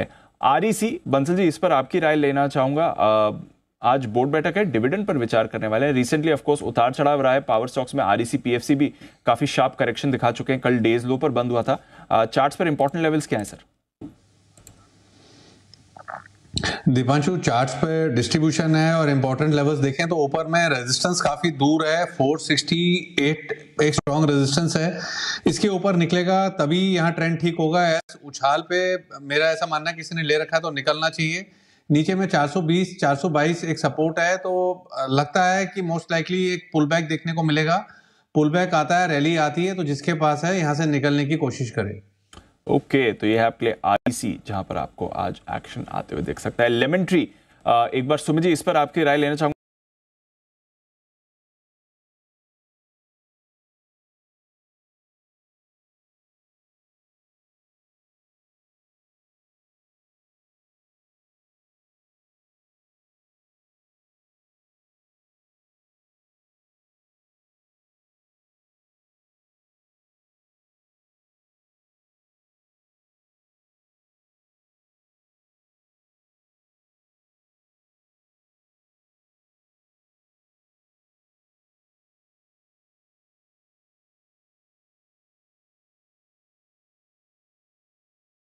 REC Bansal जी इस पर आपकी राय लेना चाहूंगा आज बोर्ड बैठक है डिविडेंड पर विचार करने वाले हैं रिसेंटली ऑफकोर्स उतार चढ़ाव रहा है पावर स्टॉक्स में आरईसी पीएफसी भी काफ़ी शार्प करेक्शन दिखा चुके हैं कल डेज लो पर बंद हुआ था चार्ट्स पर इंपॉर्टेंट लेवल्स क्या है सर दीपांशु चार्ट्स पे डिस्ट्रीब्यूशन है और इम्पोर्टेंट लेवल्स देखें तो ऊपर में रेजिस्टेंस काफी दूर है 468 एक स्ट्रॉन्ग रेजिस्टेंस है इसके ऊपर निकलेगा तभी यहाँ ट्रेंड ठीक होगा उछाल पे मेरा ऐसा मानना है किसी ने ले रखा है तो निकलना चाहिए नीचे में 420 422 एक सपोर्ट है तो लगता है कि मोस्ट लाइकली एक पुल बैक देखने को मिलेगा पुल बैक आता है रैली आती है तो जिसके पास है यहाँ से निकलने की कोशिश करे ओके okay, तो ये है आपके लिए आईसी जहां पर आपको आज एक्शन आते हुए देख सकता है लेमन ट्री एक बार सुमित जी इस पर आपकी राय लेना चाहूंगा